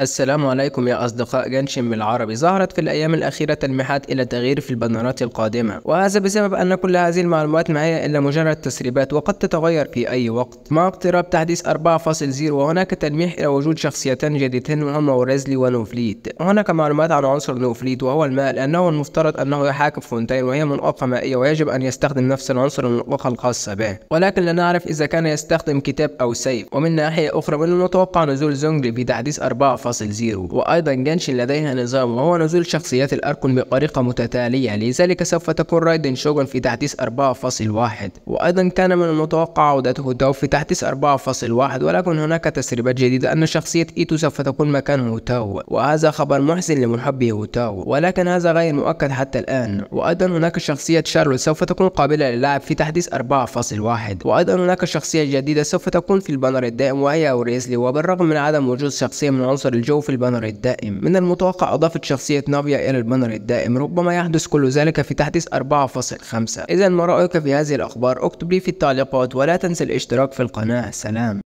السلام عليكم يا أصدقاء جنشن بالعربي ظهرت في الأيام الأخيرة تلميحات إلى تغيير في البنرات القادمة وهذا بسبب أن كل هذه المعلومات ما هي إلا مجرد تسريبات وقد تتغير في أي وقت مع اقتراب تحديث 4.0 وهناك تلميح إلى وجود شخصيتان جديدتين هما وريزلي ونوفليت هناك معلومات عن عنصر نوفليت وهو الماء لأنه المفترض أنه يحاكم فونتين وهي منقوقة مائية ويجب أن يستخدم نفس العنصر المنقوقة الخاصة به ولكن لا نعرف إذا كان يستخدم كتاب أو سيف ومن ناحية أخرى من المتوقع نزول زونجلي بتحديث 4 وأيضا جنش لديها نظام وهو نزول شخصيات الأركون بطريقة متتالية لذلك سوف تكون رايدن شوغن في تحديث 4.1 وأيضا كان من المتوقع عودته تو في تحديث 4.1 ولكن هناك تسريبات جديدة أن شخصية إيتو سوف تكون مكانه تو وهذا خبر محزن لمحبي تو ولكن هذا غير مؤكد حتى الآن وأيضا هناك شخصية شارلوت سوف تكون قابلة للعب في تحديث 4.1 وأيضا هناك شخصية جديدة سوف تكون في البانر الدائم وهي أوريزلي وبالرغم من عدم وجود شخصية من عنصر الجو في البانر الدائم من المتوقع إضافة شخصية نافيا إلى البانر الدائم ربما يحدث كل ذلك في تحديث 4.5 إذا ما رأيك في هذه الأخبار اكتب لي في التعليقات ولا تنسى الاشتراك في القناة سلام